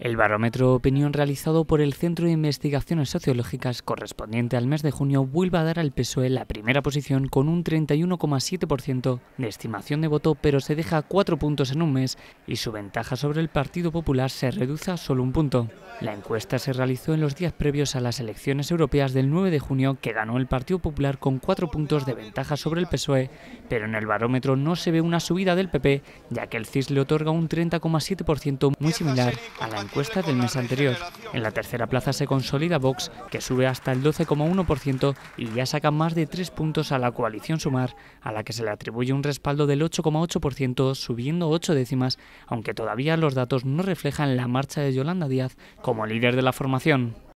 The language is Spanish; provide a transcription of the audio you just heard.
El barómetro opinión realizado por el Centro de Investigaciones Sociológicas correspondiente al mes de junio vuelve a dar al PSOE la primera posición con un 31,7% de estimación de voto, pero se deja cuatro puntos en un mes y su ventaja sobre el Partido Popular se reduce a solo un punto. La encuesta se realizó en los días previos a las elecciones europeas del 9 de junio, que ganó el Partido Popular con cuatro puntos de ventaja sobre el PSOE, pero en el barómetro no se ve una subida del PP, ya que el CIS le otorga un 30,7% muy similar a la cuesta del mes anterior. En la tercera plaza se consolida Vox, que sube hasta el 12,1% y ya saca más de tres puntos a la coalición Sumar, a la que se le atribuye un respaldo del 8,8%, subiendo ocho décimas, aunque todavía los datos no reflejan la marcha de Yolanda Díaz como líder de la formación.